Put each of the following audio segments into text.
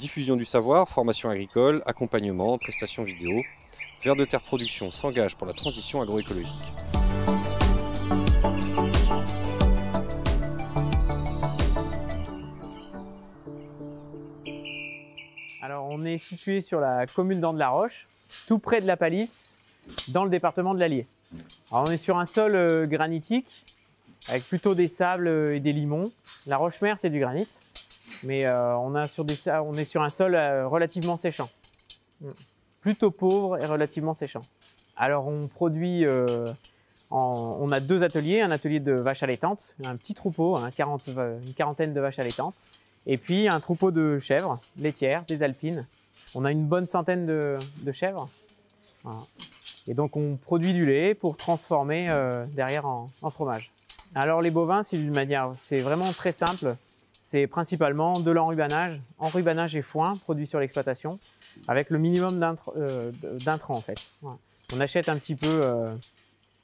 Diffusion du savoir, formation agricole, accompagnement, prestations vidéo. Vers de Terre Production s'engage pour la transition agroécologique. Alors on est situé sur la commune d'An de la Roche, tout près de la Palisse, dans le département de l'Allier. Alors on est sur un sol euh, granitique, avec plutôt des sables euh, et des limons. La roche mère, c'est du granit. Mais euh, on, est sur un sol euh, relativement séchant. Mm. Plutôt pauvre et relativement séchant. Alors on produit, euh, on a deux ateliers, un atelier de vaches allaitantes, un petit troupeau, hein, une quarantaine de vaches allaitantes, et puis un troupeau de chèvres laitières, des alpines. On a une bonne centaine de, chèvres. Et donc on produit du lait pour transformer derrière en, fromage. Alors les bovins, c'est d'une c'est vraiment très simple c'est principalement de l'enrubanage, enrubanage et foin produit sur l'exploitation, avec le minimum euh, d'intrants en fait. On achète un petit peu, euh,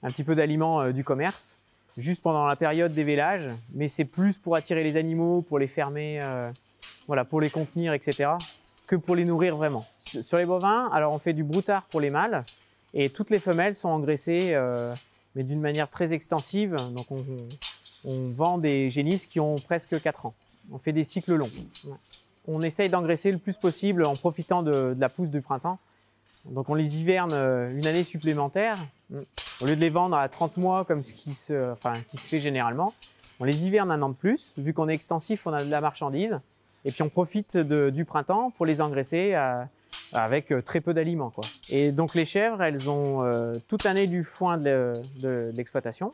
un petit peu d'aliments euh, du commerce, juste pendant la période des vélages, mais c'est plus pour attirer les animaux, pour les fermer, voilà, pour les contenir, etc., que pour les nourrir vraiment. Sur les bovins, alors on fait du broutard pour les mâles, et toutes les femelles sont engraissées, mais d'une manière très extensive, donc on, on vend des génisses qui ont presque 4 ans. On fait des cycles longs. On essaye d'engraisser le plus possible en profitant de, la pousse du printemps. Donc on les hiverne euh, une année supplémentaire. Mm. Au lieu de les vendre à 30 mois comme ce qui se, fait généralement, on les hiverne un an de plus. Vu qu'on est extensif, on a de la marchandise. Et puis on profite du printemps pour les engraisser euh, avec euh, très peu d'aliments. Et donc les chèvres, elles ont toute l'année du foin de l'exploitation.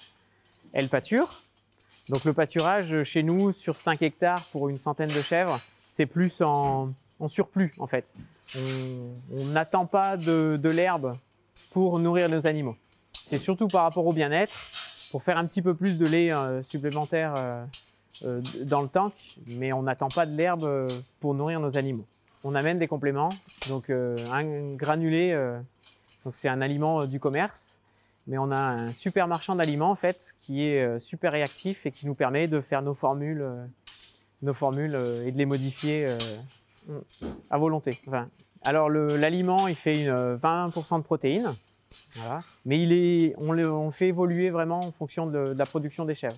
Elles pâturent, donc le pâturage euh, chez nous sur 5 hectares pour une centaine de chèvres, c'est plus en, surplus en fait. On n'attend pas de, l'herbe pour nourrir nos animaux. C'est surtout par rapport au bien-être, pour faire un petit peu plus de lait euh, supplémentaire euh, dans le tank, mais on n'attend pas de l'herbe pour nourrir nos animaux. On amène des compléments, donc un granulé, c'est un aliment du commerce, mais on a un super marchand d'aliments en fait qui est euh, super réactif et qui nous permet de faire nos formules, euh, nos formules euh, et de les modifier à volonté. alors l'aliment il fait une 20% de protéines, mais il est, on le fait évoluer vraiment en fonction de, la production des chèvres.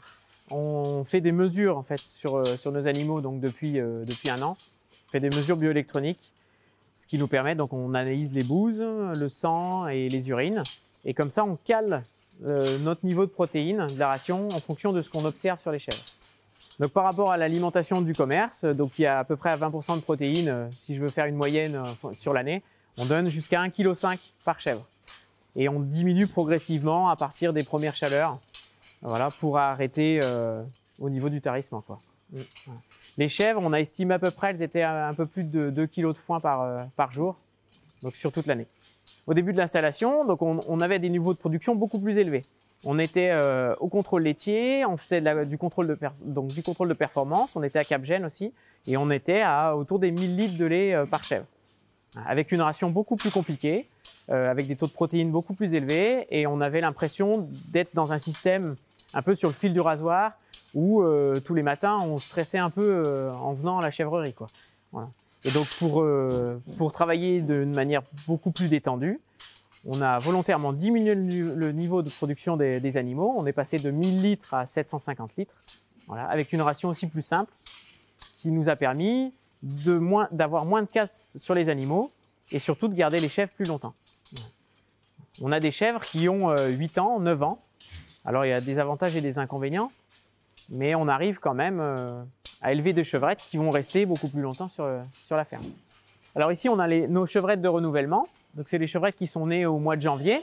On fait des mesures en fait sur, sur nos animaux donc depuis, depuis un an, on fait des mesures bioélectroniques, ce qui nous permet donc on analyse les bouses, le sang et les urines et comme ça, on cale euh, notre niveau de protéines de la ration en fonction de ce qu'on observe sur les chèvres. Donc par rapport à l'alimentation du commerce, euh, donc il y a à peu près à 20% de protéines, euh, si je veux faire une moyenne sur l'année, on donne jusqu'à 1,5 kg par chèvre. Et on diminue progressivement à partir des premières chaleurs, voilà, pour arrêter au niveau du tarissement. Quoi. Mm. Les chèvres, on a estimé à peu près, elles étaient à un peu plus de 2 kg de foin par, par jour, donc sur toute l'année au début de l'installation, donc on, avait des niveaux de production beaucoup plus élevés. On était euh, au contrôle laitier, on faisait du, contrôle de donc, du contrôle de performance, on était à Capgène aussi, et on était à autour des 1000 litres de lait euh, par chèvre. Avec une ration beaucoup plus compliquée, euh, avec des taux de protéines beaucoup plus élevés, et on avait l'impression d'être dans un système un peu sur le fil du rasoir, où tous les matins on stressait un peu en venant à la chèvrerie. Quoi. Voilà. Et donc pour, euh, pour travailler d'une manière beaucoup plus détendue, on a volontairement diminué le niveau de production des, animaux. On est passé de 1000 litres à 750 litres, voilà, avec une ration aussi plus simple, qui nous a permis d'avoir moins, moins de casse sur les animaux et surtout de garder les chèvres plus longtemps. On a des chèvres qui ont 8 euh, ans, 9 ans. Alors il y a des avantages et des inconvénients, mais on arrive quand même euh, à élever des chevrettes qui vont rester beaucoup plus longtemps sur, la ferme. Alors ici, on a nos chevrettes de renouvellement. Donc c'est les chevrettes qui sont nées au mois de janvier.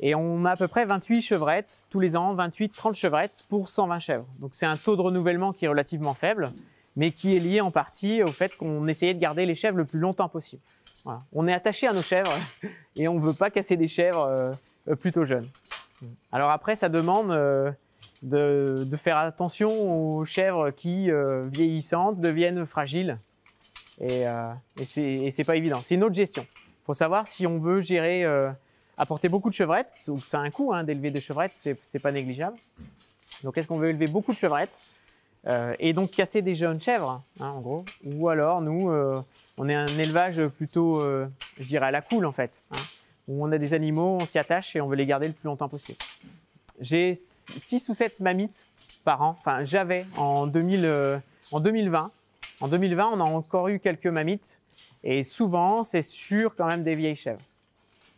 Et on a à peu près 28 chevrettes tous les ans, 28-30 chevrettes pour 120 chèvres. Donc c'est un taux de renouvellement qui est relativement faible, mais qui est lié en partie au fait qu'on essayait de garder les chèvres le plus longtemps possible. On est attaché à nos chèvres et on ne veut pas casser des chèvres euh, plutôt jeunes. Alors après, ça demande euh, de, faire attention aux chèvres qui, euh, vieillissantes, deviennent fragiles. Et, euh, ce et c'est, pas évident. C'est une autre gestion. Il faut savoir si on veut gérer, euh, apporter beaucoup de chevrettes, ça a un coût hein, d'élever des chevrettes, c'est, n'est pas négligeable. Donc est-ce qu'on veut élever beaucoup de chevrettes et donc casser des jeunes chèvres, hein, en gros Ou alors nous, on est un élevage plutôt, je dirais, à la coule en fait, hein, où on a des animaux, on s'y attache et on veut les garder le plus longtemps possible. J'ai 6 ou 7 mammites par an. Enfin, j'avais en, 2020. Euh, en 2020, on a encore eu quelques mammites. Et souvent, c'est sur quand même des vieilles chèvres.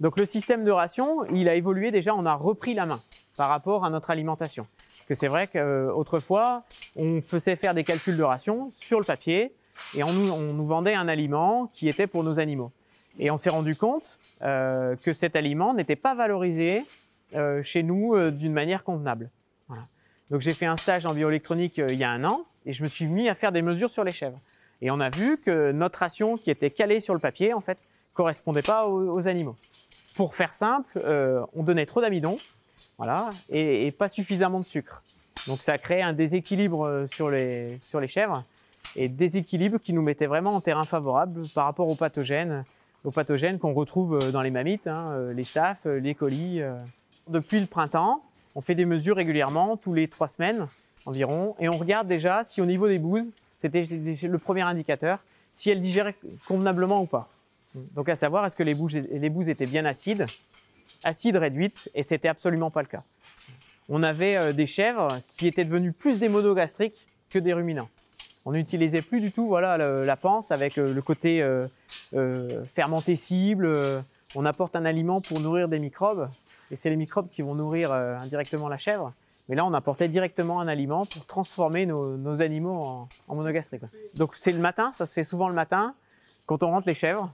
Donc le système de ration, il a évolué déjà, on a repris la main par rapport à notre alimentation. Parce que c'est vrai qu'autrefois, on faisait faire des calculs de ration sur le papier et on nous, vendait un aliment qui était pour nos animaux. Et on s'est rendu compte euh, que cet aliment n'était pas valorisé euh, chez nous euh, d'une manière convenable. Donc j'ai fait un stage en bioélectronique euh, il y a un an et je me suis mis à faire des mesures sur les chèvres. Et on a vu que notre ration qui était calée sur le papier, en fait, correspondait pas aux, animaux. Pour faire simple, on donnait trop d'amidon, voilà, et, pas suffisamment de sucre. Donc ça créé un déséquilibre sur les, sur les chèvres, et déséquilibre qui nous mettait vraiment en terrain favorable par rapport aux pathogènes, aux pathogènes qu'on retrouve dans les mammites, hein, les staffs, les colis depuis le printemps. On fait des mesures régulièrement, tous les trois semaines environ, et on regarde déjà si au niveau des bouses, c'était le premier indicateur, si elles digéraient convenablement ou pas. Donc à savoir, est-ce que les bouses, les étaient bien acides, acides réduites, et c'était absolument pas le cas. On avait euh, des chèvres qui étaient devenues plus des monogastriques que des ruminants. On n'utilisait plus du tout voilà, la, panse avec euh, le côté euh, fermenté cible, on apporte un aliment pour nourrir des microbes, et c'est les microbes qui vont nourrir euh, indirectement la chèvre. Mais là, on apportait directement un aliment pour transformer nos, animaux en, monogastriques. Donc c'est le matin, ça se fait souvent le matin, quand on rentre les chèvres.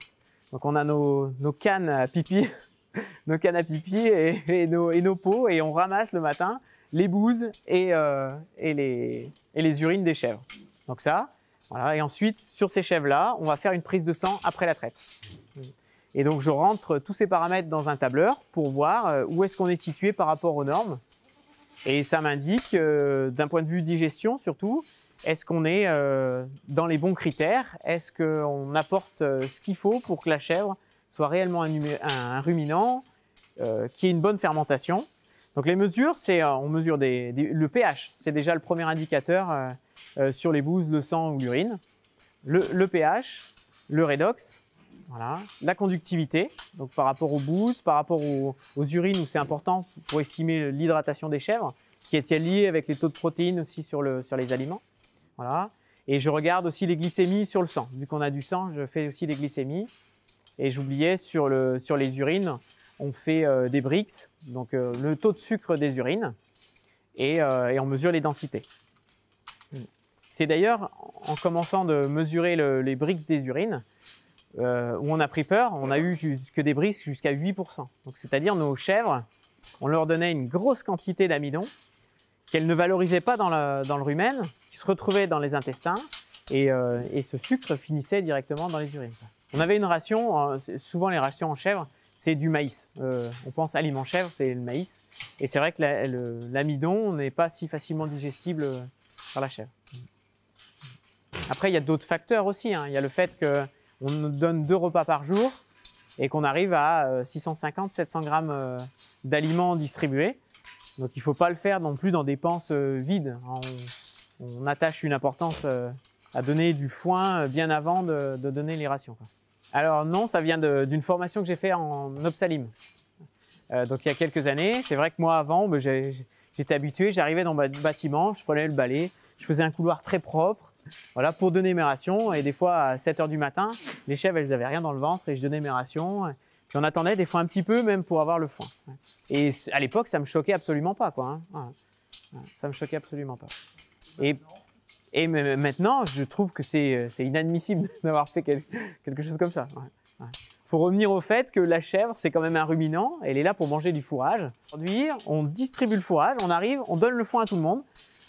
Donc on a nos, cannes à pipi, nos cannes à pipi et, nos, et, pots, et on ramasse le matin les bouses et, euh, les, les urines des chèvres. Donc ça, voilà. Et ensuite, sur ces chèvres-là, on va faire une prise de sang après la traite. Et donc je rentre tous ces paramètres dans un tableur pour voir euh, où est-ce qu'on est situé par rapport aux normes. Et ça m'indique, euh, d'un point de vue digestion surtout, est-ce qu'on est, euh, dans les bons critères Est-ce qu'on apporte ce qu'il faut pour que la chèvre soit réellement un, ruminant, qui ait une bonne fermentation Donc les mesures, c'est on mesure le pH, c'est déjà le premier indicateur sur les bouses, le sang ou l'urine. Le, le pH, le redox, la conductivité, donc par rapport au boost, par rapport aux, urines où c'est important pour estimer l'hydratation des chèvres, qui est liée avec les taux de protéines aussi sur, sur les aliments. Et je regarde aussi les glycémies sur le sang. Vu qu'on a du sang, je fais aussi les glycémies. Et j'oubliais sur, le, sur les urines, on fait euh, des BRICS, donc euh, le taux de sucre des urines, euh, et, on mesure les densités. C'est d'ailleurs en commençant de mesurer les BRICS des urines euh, où on a pris peur, on a eu jusque des brises jusqu'à 8%. Donc c'est-à-dire nos chèvres, on leur donnait une grosse quantité d'amidon qu'elles ne valorisaient pas dans le, dans rumen, qui se retrouvait dans les intestins, euh, et, ce sucre finissait directement dans les urines. On avait une ration, euh, souvent les rations en chèvre, c'est du maïs. on pense aliment chèvre, c'est le maïs. Et c'est vrai que l'amidon n'est pas si facilement digestible par la chèvre. Après, il y a d'autres facteurs aussi. Hein. Il y a le fait que on nous donne deux repas par jour et qu'on arrive à 650-700 euh, grammes euh, d'aliments distribués. Donc il ne faut pas le faire non plus dans des penses euh, vides. Hein, on, attache une importance à donner du foin bien avant de, donner les rations. Alors non, ça vient d'une formation que j'ai faite en Obsalim. donc il y a quelques années, c'est vrai que moi avant, ben, j'étais habitué, j'arrivais dans mon bâtiment, je prenais le balai, je faisais un couloir très propre, voilà, pour donner mes rations. Et des fois, à 7 h du matin, les chèvres, elles n'avaient rien dans le ventre et je donnais mes rations. on attendait des fois un petit peu, même pour avoir le foin. Et à l'époque, ça me choquait absolument pas, quoi. Hein. Ça me choquait absolument pas. Et, maintenant, je trouve que c'est euh, inadmissible d'avoir fait quelque chose comme ça. faut revenir au fait que la chèvre, c'est quand même un ruminant. Elle est là pour manger du fourrage. Aujourd'hui, on distribue le fourrage, on arrive, on donne le foin à tout le monde.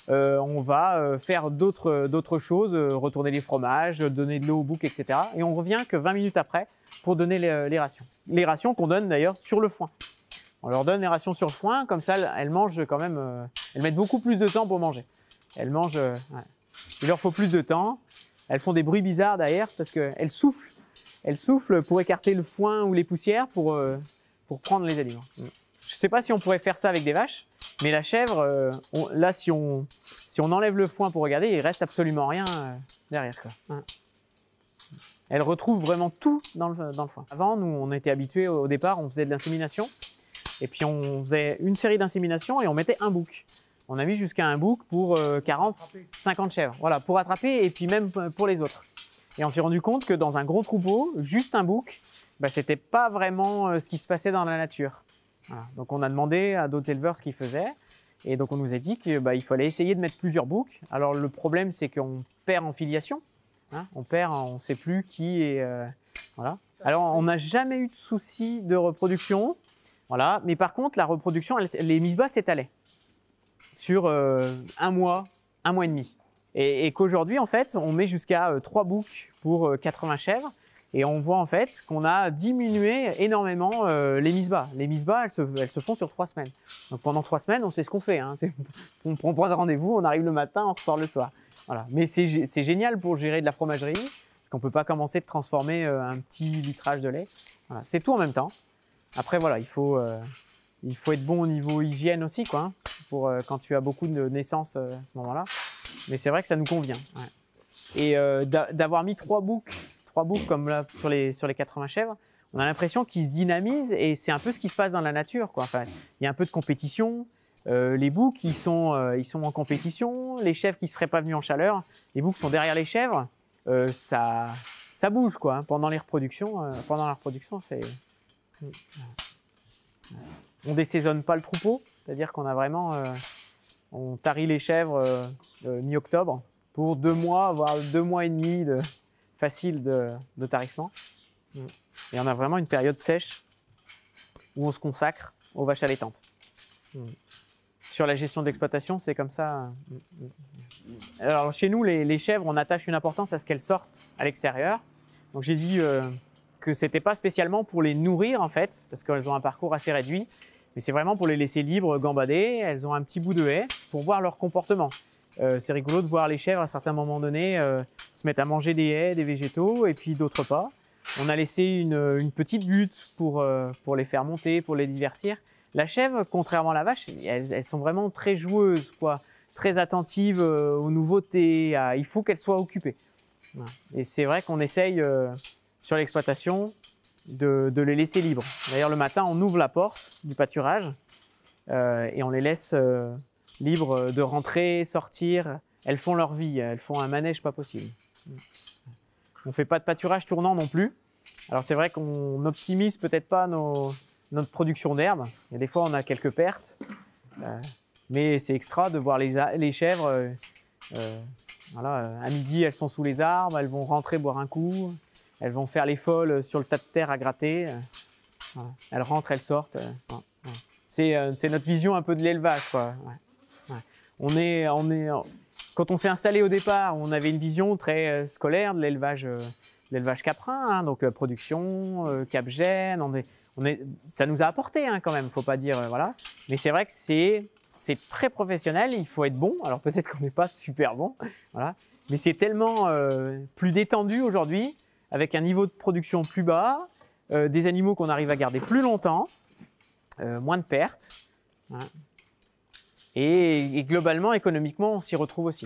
Euh, on va euh, faire d'autres euh, choses, retourner les fromages, donner de l'eau au bouc, etc. Et on revient que 20 minutes après pour donner les, rations. Les rations qu'on donne d'ailleurs sur le foin. On leur donne les rations sur le foin, comme ça elles mangent quand même, elles mettent beaucoup plus de temps pour manger. Elles mangent, il leur faut plus de temps. Elles font des bruits bizarres derrière parce qu'elles soufflent. Elles soufflent pour écarter le foin ou les poussières pour prendre les aliments. Je ne sais pas si on pourrait faire ça avec des vaches. Mais la chèvre, euh, là, si on, enlève le foin pour regarder, il reste absolument rien euh, derrière. Hein. Elle retrouve vraiment tout dans le, foin. Avant, nous, on était habitués au départ, on faisait de l'insémination. Et puis, on faisait une série d'inséminations et on mettait un bouc. On a mis jusqu'à un bouc pour 40, euh, 50 chèvres. Voilà, pour attraper et puis même pour les autres. Et on s'est rendu compte que dans un gros troupeau, juste un bouc, bah, ce n'était pas vraiment ce qui se passait dans la nature. Donc on a demandé à d'autres éleveurs ce qu'ils faisaient. Et donc on nous a dit qu'il bah, fallait essayer de mettre plusieurs boucs. Alors le problème c'est qu'on perd en filiation. Hein. on perd, on ne sait plus qui est... Euh, voilà. Alors on n'a jamais eu de souci de reproduction. Voilà. Mais par contre la reproduction, les mises bas s'étalaient sur euh, un mois, un mois et demi. Et, qu'aujourd'hui en fait on met jusqu'à euh, trois boucs pour 80 chèvres. Et on voit en fait qu'on a diminué énormément euh, les mises bas. Les mises bas, elles se, font sur trois semaines. Donc pendant trois semaines, on sait ce qu'on fait. Hein. On prend pas rendez-vous, on arrive le matin, on ressort le soir. Voilà. Mais c'est génial pour gérer de la fromagerie, parce qu'on peut pas commencer de transformer euh, un petit litrage de lait. C'est tout en même temps. Après, voilà, il faut, euh, il faut être bon au niveau hygiène aussi, quoi, hein, pour quand tu as beaucoup de naissances à ce moment-là. Mais c'est vrai que ça nous convient. Et d'avoir mis trois boucles trois comme là sur les, sur les 80 chèvres, on a l'impression qu'ils se dynamisent et c'est un peu ce qui se passe dans la nature. Quoi. Enfin, il y a un peu de compétition. Euh, les boucs, ils sont, euh, ils sont en compétition. Les chèvres qui seraient pas venus en chaleur, les boucs sont derrière les chèvres. Euh, ça, ça bouge quoi. Hein, pendant les reproductions, pendant la reproduction, c'est. On désaisonne pas le troupeau, c'est-à-dire qu'on a vraiment, on tarie les chèvres mi-octobre pour deux mois, voire deux mois et demi de, facile de, tarissement. Mm. Et on a vraiment une période sèche où on se consacre aux vaches allaitantes. Mm. Sur la gestion d'exploitation, c'est comme ça. Mm. Alors chez nous, les, chèvres, on attache une importance à ce qu'elles sortent à l'extérieur. Donc j'ai dit que euh, que c'était pas spécialement pour les nourrir en fait, parce qu'elles ont un parcours assez réduit, mais c'est vraiment pour les laisser libres, gambader. Elles ont un petit bout de haie pour voir leur comportement. Euh, c'est rigolo de voir les chèvres à certains moments donnés euh, se mettre à manger des haies, des végétaux, et puis d'autres pas. On a laissé une, petite butte euh, pour, les faire monter, pour les divertir. La chèvre, contrairement à la vache, elles, sont vraiment très joueuses, quoi, très attentives aux nouveautés. Il faut qu'elles soient occupées. Et c'est vrai qu'on essaye sur l'exploitation de, les laisser libres. D'ailleurs, le matin, on ouvre la porte du pâturage et on les laisse libres euh, de rentrer, sortir. Elles font leur vie, elles font un manège pas possible. On ne fait pas de pâturage tournant non plus. Alors c'est vrai qu'on n'optimise peut-être pas notre production d'herbe. Et des fois, on a quelques pertes. Euh, mais c'est extra de voir les, chèvres. Euh, voilà, à midi, elles sont sous les arbres, elles vont rentrer boire un coup, elles vont faire les folles sur le tas de terre à gratter. Elles rentrent, elles sortent. C'est notre vision un peu de l'élevage. quoi est, on est, quand on s'est installé au départ, on avait une vision très euh, scolaire de l'élevage, euh, l'élevage caprin, hein, donc euh, production, capgène. On est, on est, ça nous a apporté hein, quand même, faut pas dire voilà. Mais c'est vrai que c'est c'est très professionnel, il faut être bon. Alors peut-être qu'on n'est pas super bon, voilà. Mais c'est tellement plus détendu aujourd'hui, avec un niveau de production plus bas, des animaux qu'on arrive à garder plus longtemps, moins de pertes. Hein. Et, globalement, économiquement, on s'y retrouve aussi.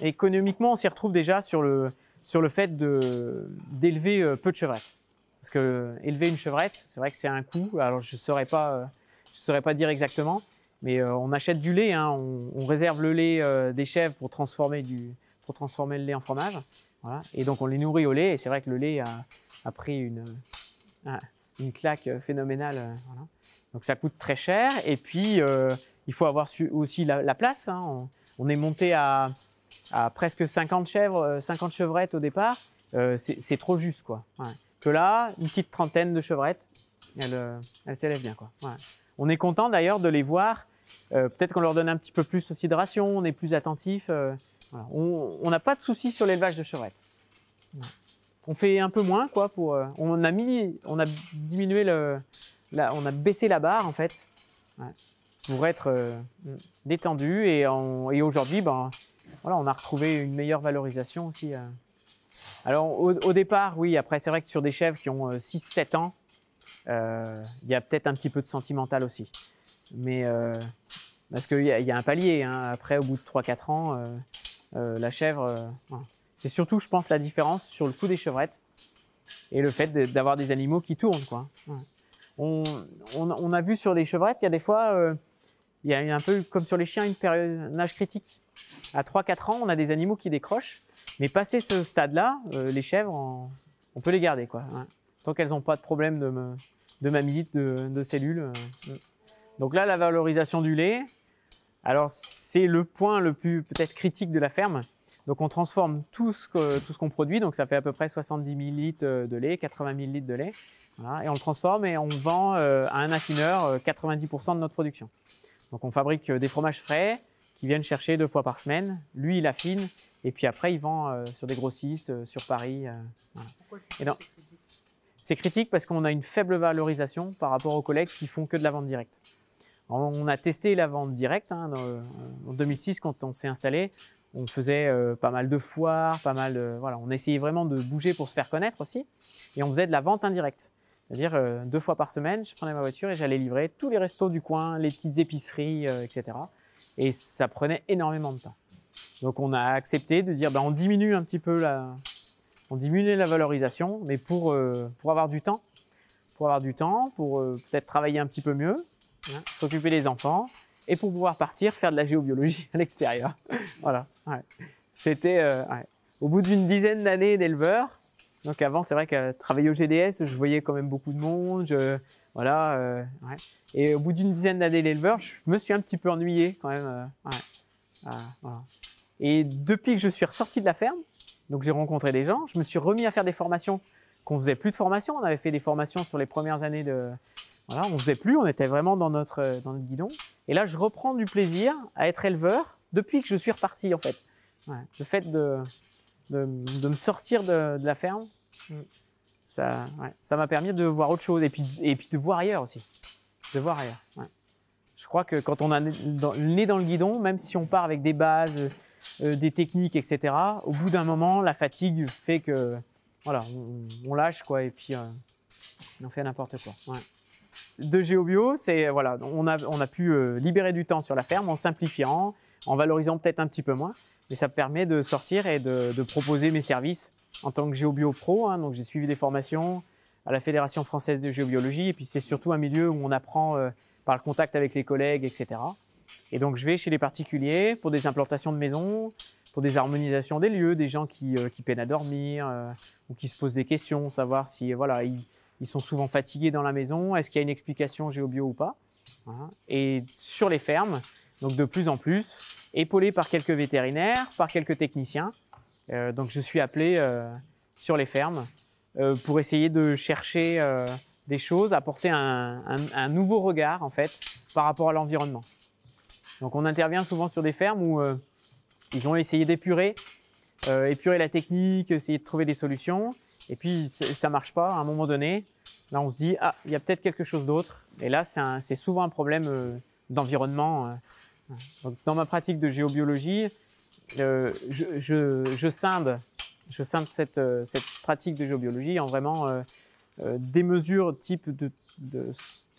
Économiquement, on s'y retrouve déjà sur le, sur le fait d'élever euh, peu de chevrettes. Parce que euh, élever une chevrette, c'est vrai que c'est un coût. Alors je ne saurais pas, euh, je saurais pas dire exactement, mais on achète du lait. Hein. on, réserve le lait des chèvres pour transformer du, pour transformer le lait en fromage. Voilà. Et donc on les nourrit au lait. Et c'est vrai que le lait a, a pris une, une claque phénoménale. Donc ça coûte très cher. Et puis il faut avoir aussi la, place. Hein. On, est monté à, presque 50 chèvres, 50 euh, chevrettes au départ. Euh, c'est trop juste, quoi. Que là, une petite trentaine de chevrettes, elles, euh, s'élèvent bien, quoi. On est content d'ailleurs de les voir. Peut-être qu'on leur donne un petit peu plus aussi de ration, on est plus attentif. On n'a pas de soucis sur l'élevage de chevrettes. On fait un peu moins, quoi. Pour, on a mis, on a diminué le, on a baissé la barre en fait pour être euh, détendu. Et, et aujourd'hui, ben, voilà, on a retrouvé une meilleure valorisation aussi. Euh. Alors au, départ, oui, après c'est vrai que sur des chèvres qui ont 6-7 euh, ans, il y a peut-être un petit peu de sentimental aussi. Mais parce qu'il y, y, a un palier, hein. après au bout de 3-4 ans, la chèvre... c'est surtout, je pense, la différence sur le coût des chevrettes et le fait d'avoir des animaux qui tournent. Quoi. On, on, on, a vu sur les chevrettes, il y a des fois il y a un peu comme sur les chiens une période, un critique. À 3-4 ans, on a des animaux qui décrochent, mais passé ce stade-là, euh, les chèvres, on, peut les garder. Hein. Tant qu'elles n'ont pas de problème de, me, de de, de cellules. Euh, donc là, la valorisation du lait, alors c'est le point le plus peut-être critique de la ferme. Donc on transforme tout ce qu'on produit, donc ça fait à peu près 70 000 euh, litres de lait, 80 000 litres de lait, et on le transforme et on vend à un affineur 90% de notre production. Donc on fabrique euh, des fromages frais qui viennent chercher deux fois par semaine. Lui, il affine et puis après, il vend euh, sur des grossistes, euh, sur Paris. c'est critique, parce qu'on a une faible valorisation par rapport aux collègues qui font que de la vente directe. on a testé la vente directe hein, en 2006 quand on s'est installé. On faisait pas mal de foires, pas mal on essayait vraiment de bouger pour se faire connaître aussi, et on faisait de la vente indirecte. C'est-à-dire euh, deux fois par semaine, je prenais ma voiture et j'allais livrer tous les restos du coin, les petites épiceries, euh, etc. Et ça prenait énormément de temps. Donc on a accepté de dire, ben, on diminue un petit peu la, on diminue la valorisation, mais pour, euh, pour avoir du temps, pour avoir du temps, pour peut-être travailler un petit peu mieux, hein, s'occuper des enfants, et pour pouvoir partir faire de la géobiologie à l'extérieur. voilà. C'était au bout d'une dizaine d'années d'éleveur, donc avant, c'est vrai que travailler au GDS, je voyais quand même beaucoup de monde. voilà. Euh, Et au bout d'une dizaine d'années d'éleveur, je me suis un petit peu ennuyé quand même. Euh, euh, Et depuis que je suis ressorti de la ferme, donc j'ai rencontré des gens, je me suis remis à faire des formations qu'on faisait plus de formations. On avait fait des formations sur les premières années de. Voilà, on faisait plus, on était vraiment dans notre, dans notre guidon. Et là, je reprends du plaisir à être éleveur depuis que je suis reparti en fait. Le fait de de, me sortir de, la ferme, mm. ça m'a permis de voir autre chose et puis, de voir ailleurs aussi. De voir ailleurs. Je crois que quand on est dans, le guidon, même si on part avec des bases, euh, euh, des techniques, etc., au bout d'un moment, la fatigue fait que voilà, on, lâche quoi et puis euh, on fait n'importe quoi. De géobio, c'est voilà, on a, pu libérer du temps sur la ferme en simplifiant, en valorisant peut-être un petit peu moins, et ça me permet de sortir et de, proposer mes services en tant que géobio pro. Hein. donc j'ai suivi des formations à la Fédération française de géobiologie. Et puis c'est surtout un milieu où on apprend euh, par le contact avec les collègues, etc. Et donc je vais chez les particuliers pour des implantations de maisons, pour des harmonisations des lieux, des gens qui, euh, peinent à dormir euh, ou qui se posent des questions, savoir si voilà ils, sont souvent fatigués dans la maison, est-ce qu'il y a une explication géobio ou pas. Hein. Et sur les fermes, donc de plus en plus, épaulé par quelques vétérinaires, par quelques techniciens. Euh, donc je suis appelé euh, sur les fermes euh, pour essayer de chercher des choses, apporter un, nouveau regard en fait par rapport à l'environnement. Donc on intervient souvent sur des fermes où ils ont essayé d'épurer, épurer la technique, essayer de trouver des solutions. Et puis ça marche pas. À un moment donné, là on se dit ah il y a peut-être quelque chose d'autre. Et là c'est souvent un problème d'environnement dans ma pratique de géobiologie, euh, je, scinde, euh, cette, pratique de géobiologie en vraiment euh, des mesures type de,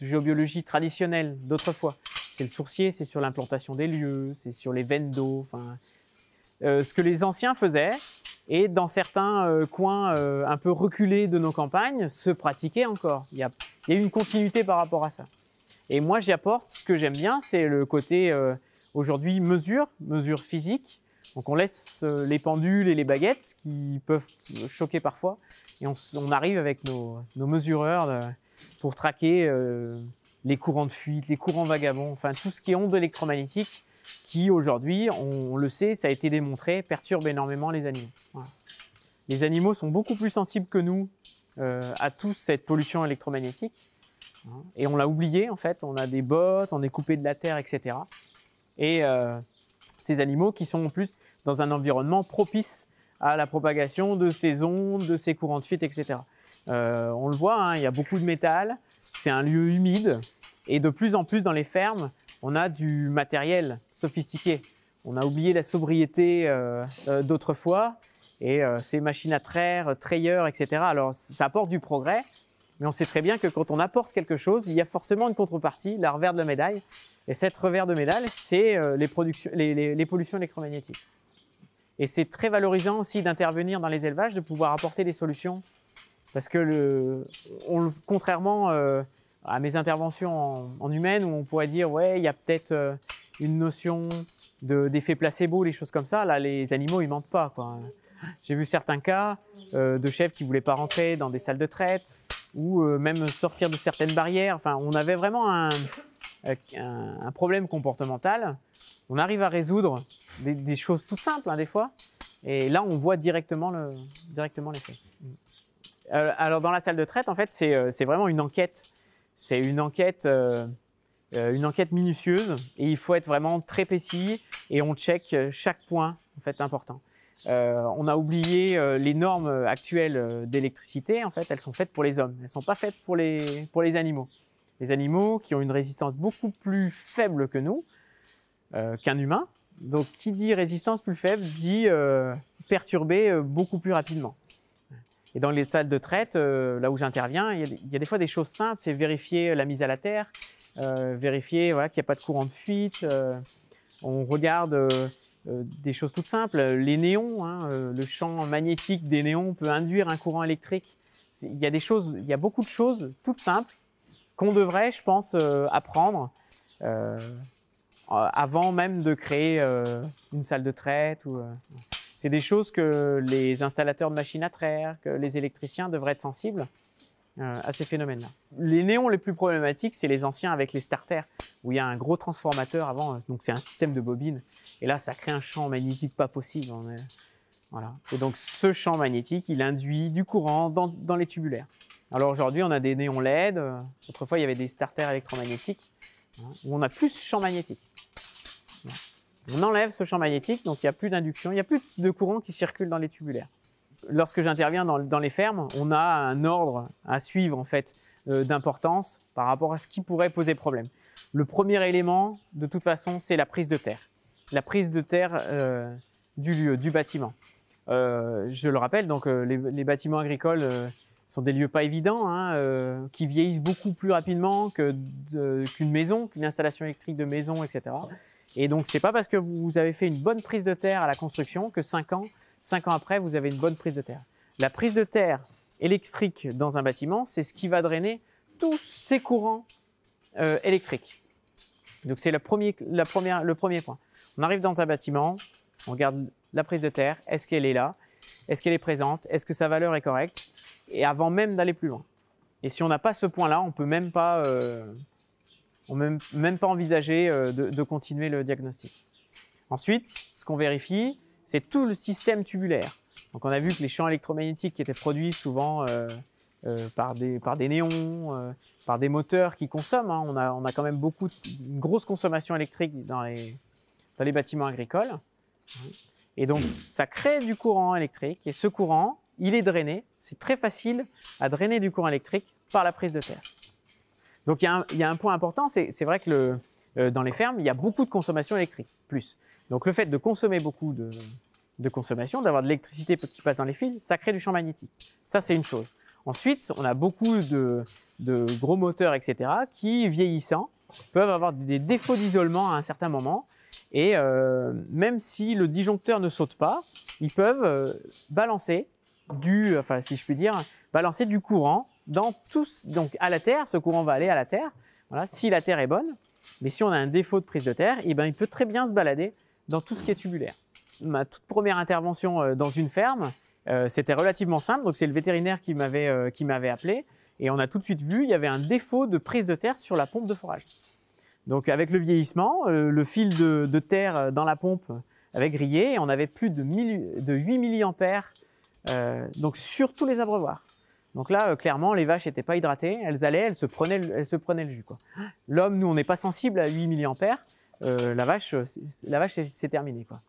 géobiologie traditionnelle d'autrefois. C'est le sourcier, c'est sur l'implantation des lieux, c'est sur les veines d'eau, enfin, ce que les anciens faisaient. Et dans certains coins un peu reculés de nos campagnes, se pratiquait encore. Il y a, il y a une continuité par rapport à ça. Et moi, j'y apporte ce que j'aime bien, c'est le côté euh, aujourd'hui mesure, mesure physique. Donc on laisse euh, les pendules et les baguettes qui peuvent choquer parfois. Et on, arrive avec nos, mesureurs euh, pour traquer les courants de fuite, les courants vagabonds, enfin tout ce qui est onde électromagnétique qui aujourd'hui, on le sait, ça a été démontré, perturbe énormément les animaux. Les animaux sont beaucoup plus sensibles que nous à toute cette pollution électromagnétique. Hein. Et on l'a oublié, en fait. On a des bottes, on est coupé de la terre, etc. Et euh, ces animaux qui sont en plus dans un environnement propice à la propagation de ces ondes, de ces courants de fuite, etc. Euh, on le voit, hein, il y a beaucoup de métal, c'est un lieu humide, et de plus en plus dans les fermes, on a du matériel sophistiqué. On a oublié la sobriété euh, d'autrefois, et ces machines à traire, trayeurs, etc. Alors ça apporte du progrès, mais on sait très bien que quand on apporte quelque chose, il y a forcément une contrepartie, la revers de la médaille. Et cette revers de médaille, c'est euh, les, pollutions électromagnétiques. Et c'est très valorisant aussi d'intervenir dans les élevages, de pouvoir apporter des solutions. Parce que, contrairement euh, à mes interventions en, humaine, où on pourrait dire, ouais, il y a peut-être euh, une notion d'effet placebo, les choses comme ça, là, les animaux, ils mentent pas. J'ai vu certains cas de chefs qui voulaient pas rentrer dans des salles de traite, ou euh, même sortir de certaines barrières. Enfin, on avait vraiment un, problème comportemental. On arrive à résoudre des, choses toutes simples, hein, des fois. Et là, on voit directement l'effet. Le, directement mm. euh, alors, dans la salle de traite, en fait, c'est euh, vraiment une enquête. C'est une enquête. une enquête minutieuse et il faut être vraiment très précis et on check chaque point en fait important. Euh, on a oublié euh, les normes euh, actuelles d'électricité. En fait, elles sont faites pour les hommes. Elles sont pas faites pour les, pour les animaux. Les animaux qui ont une résistance beaucoup plus faible que nous, qu'un humain. Donc, qui dit résistance plus faible dit perturber beaucoup plus rapidement. Et dans les salles de traite, là où j'interviens, il y, a des fois des choses simples. C'est vérifier la mise à la terre, vérifier voilà, qu'il n'y a pas de courant de fuite. on regarde euh, des choses toutes simples, les néons, hein, euh, le champ magnétique des néons peut induire un courant électrique. Il y a des choses, il y a beaucoup de choses toutes simples qu'on devrait, je pense, euh, apprendre avant même de créer une salle de traite. c'est des choses que les installateurs de machines à traire, que les électriciens devraient être sensibles à ces phénomènes-là. Les néons les plus problématiques, c'est les anciens avec les starters où il y a un gros transformateur avant, euh, donc c'est un système de bobines. Et là, ça crée un champ magnétique pas possible. voilà. Et donc ce champ magnétique, il induit du courant dans, les tubulaires. Alors aujourd'hui, on a des néons LED. Euh, autrefois, il y avait des starters électromagnétiques hein, où on a plus de champ magnétique. On enlève ce champ magnétique, donc il n'y a plus d'induction, il n'y a plus de courant qui circule dans les tubulaires. Lorsque j'interviens dans, dans, les fermes, on a un ordre à suivre en fait euh, d'importance par rapport à ce qui pourrait poser problème. Le premier élément, de toute façon, c'est la prise de terre. La prise de terre euh, du lieu, du bâtiment. Euh, je le rappelle, donc euh, les, bâtiments agricoles sont des lieux pas évidents, hein, qui vieillissent beaucoup plus rapidement qu'une maison, qu'une installation électrique de maison, etc. Et donc, n'est pas parce que vous avez fait une bonne prise de terre à la construction que cinq ans, cinq ans après, vous avez une bonne prise de terre. La prise de terre électrique dans un bâtiment, c'est ce qui va drainer tous ces courants électriques. Donc c'est le premier, point. On arrive dans un bâtiment, on regarde la prise de terre, est-ce qu'elle est là, est-ce qu'elle est présente, est-ce que sa valeur est correcte, et avant même d'aller plus loin. Et si on n'a pas ce point-là, on peut même pas, euh, on même, pas envisager euh, de, continuer le diagnostic. Ensuite, ce qu'on vérifie, c'est tout le système tubulaire. Donc on a vu que les champs électromagnétiques qui étaient produits souvent euh, euh, par, des, par des néons, euh, par des moteurs qui consomment. Hein. On, a, on a quand même beaucoup, une grosse consommation électrique dans les, dans les bâtiments agricoles. Et donc, ça crée du courant électrique. Et ce courant, il est drainé. C'est très facile à drainer du courant électrique par la prise de terre. Donc, il y, a un, il y a un point important. C'est vrai que le, euh, dans les fermes, il y a beaucoup de consommation électrique, plus. Donc, le fait de consommer beaucoup de, de consommation, d'avoir de l'électricité qui passe dans les fils, ça crée du champ magnétique. Ça, c'est une chose. Ensuite, on a beaucoup de, gros moteurs, etc., qui, vieillissant, peuvent avoir des défauts d'isolement à un certain moment. Et euh, même si le disjoncteur ne saute pas, ils peuvent euh, balancer du, si je puis dire, balancer du courant dans tous, donc à la terre. Ce courant va aller à la terre. Voilà, si la terre est bonne. Mais si on a un défaut de prise de terre, eh ben, il peut très bien se balader dans tout ce qui est tubulaire. Ma toute première intervention euh, dans une ferme, euh, c'était relativement simple, donc c'est le vétérinaire qui m'avait euh, appelé, et on a tout de suite vu, il y avait un défaut de prise de terre sur la pompe de forage. Donc avec le vieillissement, euh, le fil de, terre dans la pompe avait grillé, et on avait plus de, de 8 milliampères, euh, donc sur tous les abreuvoirs. Donc là, clairement, les vaches n'étaient pas hydratées, elles allaient, elles se prenaient elles se prenaient le jus. quoi. L'homme, nous, on n'est pas sensible à 8 milliampères, la vache, la vache c'est terminé. Quoi.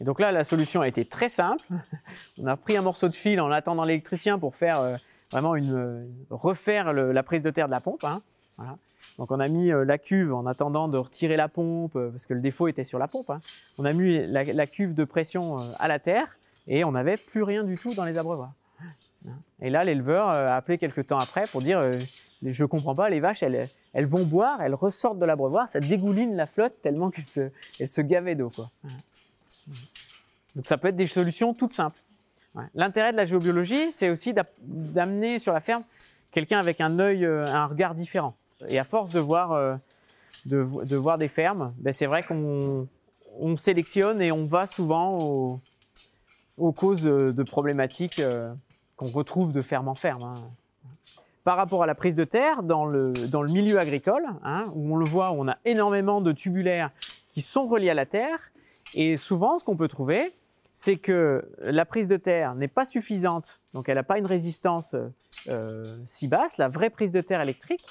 Et donc là, la solution a été très simple. On a pris un morceau de fil en attendant l'électricien pour faire euh, vraiment une, euh, refaire la prise de terre de la pompe. Hein. Donc on a mis euh, la cuve en attendant de retirer la pompe, parce que le défaut était sur la pompe. Hein. On a mis la, cuve de pression à la terre et on n'avait plus rien du tout dans les abreuvoirs. Hein. Et là, l'éleveur a appelé quelques temps après pour dire je Je comprends pas, les vaches, elles, vont boire, elles ressortent de l'abreuvoir, ça dégouline la flotte tellement qu'elles se, elles se gavaient d'eau. Donc ça peut être des solutions toutes simples. L'intérêt de la géobiologie, c'est aussi d'amener sur la ferme quelqu'un avec un œil, euh, un regard différent. Et à force de voir, euh, de, voir des fermes, ben, c'est vrai qu'on sélectionne et on va souvent aux, causes de, problématiques euh, qu'on retrouve de ferme en ferme. Hein. Par rapport à la prise de terre, dans le, milieu agricole, hein, où on le voit, on a énormément de tubulaires qui sont reliés à la terre, et souvent, ce qu'on peut trouver, c'est que la prise de terre n'est pas suffisante, donc elle n'a pas une résistance euh, euh, si basse, la vraie prise de terre électrique,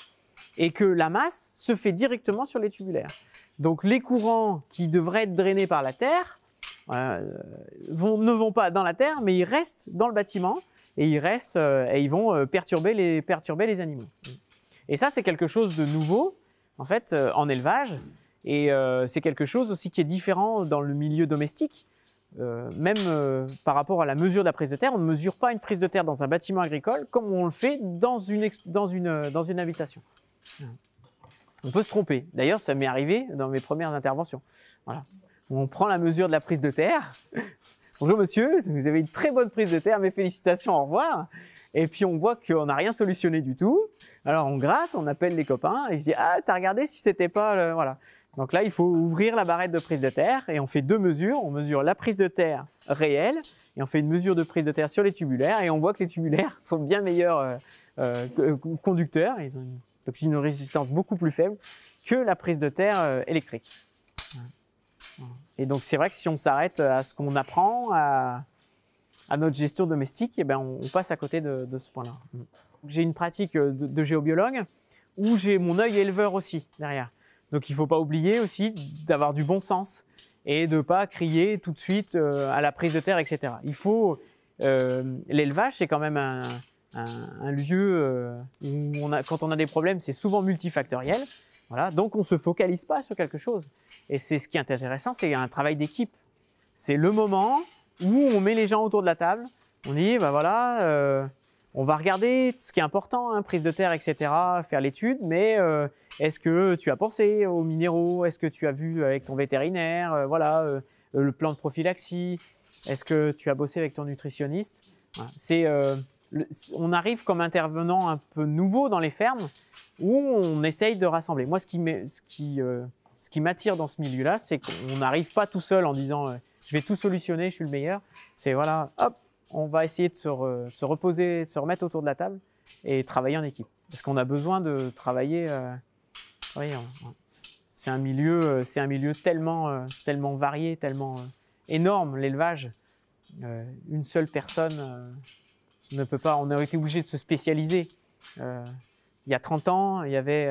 et que la masse se fait directement sur les tubulaires. Donc les courants qui devraient être drainés par la terre euh, ne vont pas dans la terre, mais ils restent dans le bâtiment et ils restent et ils vont perturber les, perturber les animaux. Et ça, c'est quelque chose de nouveau en fait en élevage. Et euh, c'est quelque chose aussi qui est différent dans le milieu domestique. Euh, même euh, par rapport à la mesure de la prise de terre, on ne mesure pas une prise de terre dans un bâtiment agricole comme on le fait dans une, dans habitation. On peut se tromper. D'ailleurs, ça m'est arrivé dans mes premières interventions. On prend la mesure de la prise de terre. Bonjour monsieur, vous avez une très bonne prise de terre, mes félicitations, au revoir. Et puis on voit qu'on n'a rien solutionné du tout. Alors on gratte, on appelle les copains et ils disent ah t'as regardé si c'était pas voilà. Donc là, il faut ouvrir la barrette de prise de terre et on fait deux mesures. On mesure la prise de terre réelle et on fait une mesure de prise de terre sur les tubulaires et on voit que les tubulaires sont bien meilleurs euh, euh, conducteurs. Ils ont une, donc une résistance beaucoup plus faible que la prise de terre euh, électrique. Et donc c'est vrai que si on s'arrête à ce qu'on apprend, à, notre gestion domestique, eh ben on, passe à côté de, ce point-là. J'ai une pratique de, de géobiologue où j'ai mon œil éleveur aussi derrière. Donc il ne faut pas oublier aussi d'avoir du bon sens et de ne pas crier tout de suite euh, à la prise de terre, etc. Il faut... Euh, l'élevage, c'est quand même un, lieu euh, où, quand on a des problèmes, c'est souvent multifactoriel. Voilà, donc on ne se focalise pas sur quelque chose. Et c'est ce qui est intéressant, c'est un travail d'équipe. C'est le moment où on met les gens autour de la table, on dit, ben voilà, on va regarder ce qui est important, hein, prise de terre, etc., faire l'étude, mais est-ce que tu as pensé aux minéraux Est-ce que tu as vu avec ton vétérinaire euh, Voilà, euh, euh, le plan de prophylaxie Est-ce que tu as bossé avec ton nutritionniste on arrive comme intervenant un peu nouveau dans les fermes où on essaye de rassembler. Moi, ce qui m'attire dans ce milieu-là, c'est qu'on n'arrive pas tout seul en disant je vais tout solutionner, je suis le meilleur. C'est voilà, hop, on va essayer de se, se, reposer, se remettre autour de la table et travailler en équipe. Parce qu'on a besoin de travailler oui, hein, hein. c'est un milieu, euh, c'est un milieu tellement, euh, tellement varié, tellement euh, énorme, l'élevage. une seule personne ne peut pas. On a été obligé de se spécialiser. il y a 30 ans, il y avait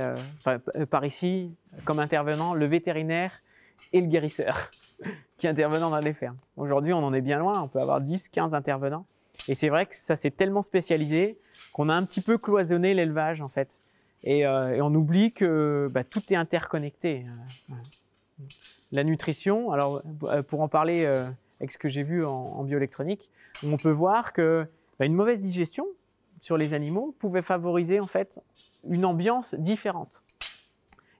par ici, comme intervenant, le vétérinaire et le guérisseur qui intervenaient dans les fermes. Aujourd'hui, on en est bien loin. On peut avoir 10, 15 intervenants. Et c'est vrai que ça s'est tellement spécialisé qu'on a un petit peu cloisonné l'élevage, en fait. Euh, et, on oublie que bah, tout est interconnecté. Euh, La nutrition, alors euh, pour en parler avec ce que j'ai vu en, bioélectronique, on peut voir que bah, une mauvaise digestion sur les animaux pouvait favoriser en fait une ambiance différente.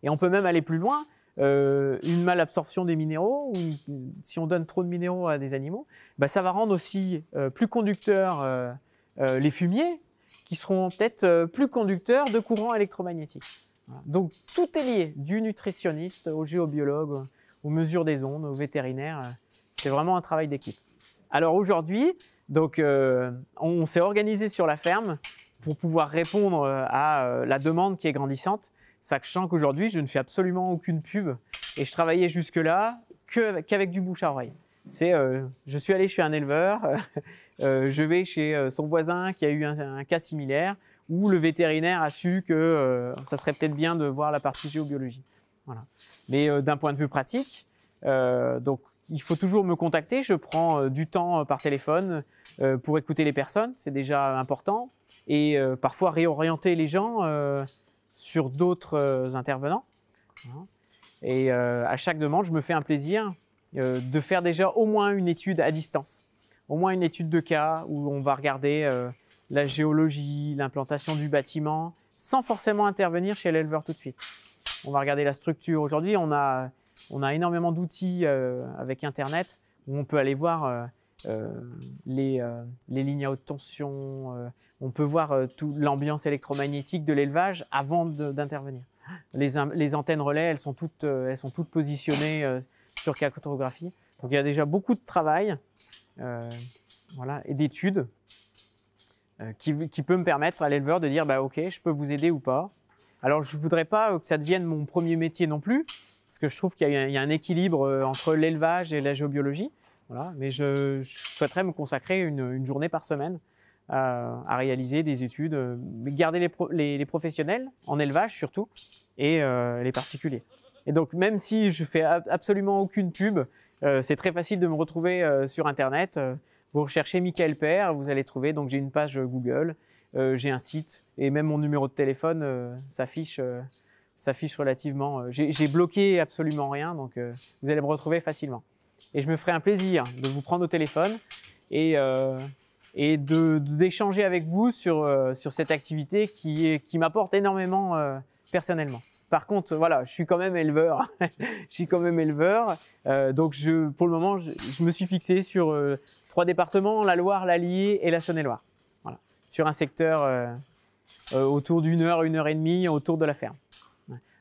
Et on peut même aller plus loin, une malabsorption des minéraux, ou si on donne trop de minéraux à des animaux, bah, ça va rendre aussi plus conducteurs les fumiers, qui seront peut-être euh, plus conducteurs de courants électromagnétiques. Donc tout est lié, du nutritionniste au géobiologue, aux mesures des ondes, aux vétérinaires. Euh, c'est vraiment un travail d'équipe. Alors aujourd'hui, donc euh, on s'est organisé sur la ferme pour pouvoir répondre à la demande qui est grandissante, sachant qu'aujourd'hui je ne fais absolument aucune pub et je travaillais jusque là qu'avec du bouche à oreille. C'est, je suis allé chez un éleveur. Euh, je vais chez euh, son voisin qui a eu un, cas similaire, où le vétérinaire a su que euh, ça serait peut-être bien de voir la partie géobiologie. Voilà. Mais d'un point de vue pratique, donc il faut toujours me contacter. Je prends du temps par téléphone pour écouter les personnes, c'est déjà important, et parfois réorienter les gens sur d'autres intervenants. Et à chaque demande, je me fais un plaisir de faire déjà au moins une étude à distance au moins une étude de cas où on va regarder euh, la géologie, l'implantation du bâtiment, sans forcément intervenir chez l'éleveur tout de suite. On va regarder la structure. Aujourd'hui, on a, énormément d'outils euh, avec Internet où on peut aller voir euh, les, lignes à haute tension, on peut voir toute l'ambiance électromagnétique de l'élevage avant d'intervenir. Les, antennes relais, elles sont toutes, positionnées sur cartographie. Donc il y a déjà beaucoup de travail euh, voilà, et d'études euh, qui, peut me permettre à l'éleveur de dire bah, ok, je peux vous aider ou pas. Alors je ne voudrais pas euh, que ça devienne mon premier métier non plus, parce que je trouve qu'il y, a un équilibre entre l'élevage et la géobiologie. mais je, souhaiterais me consacrer une, journée par semaine à, réaliser des études, garder les, professionnels en élevage surtout et les particuliers. Et donc même si je fais absolument aucune pub, euh, c'est très facile de me retrouver euh, sur Internet. Euh, vous recherchez Michael Père, vous allez trouver. Donc j'ai une page Google, j'ai un site et même mon numéro de téléphone s'affiche relativement. J'ai bloqué absolument rien, donc vous allez me retrouver facilement. Et je me ferai un plaisir de vous prendre au téléphone et, d'échanger avec vous sur, cette activité qui, qui m'apporte énormément personnellement. Par contre, voilà, je suis quand même éleveur. je suis quand même éleveur. Euh, donc, je, pour le moment, je, me suis fixé sur euh, trois départements la Loire, l'Allier et la Saône-et-Loire. Voilà, sur un secteur euh, autour d'une heure, une heure et demie, autour de la ferme.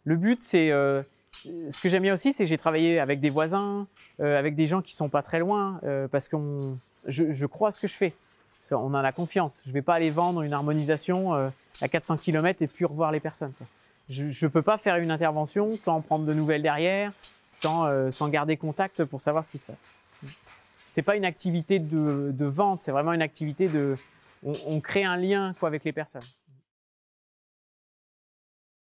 Le but, c'est ce que j'aime bien aussi, c'est que j'ai travaillé avec des voisins, avec des gens qui sont pas très loin, parce que je, crois ce que je fais. On en a confiance. Je ne vais pas aller vendre une harmonisation à 400 km et puis revoir les personnes. Je ne peux pas faire une intervention sans prendre de nouvelles derrière, sans, euh, sans garder contact pour savoir ce qui se passe. C'est pas une activité de, vente, c'est vraiment une activité de... On, on crée un lien quoi, avec les personnes.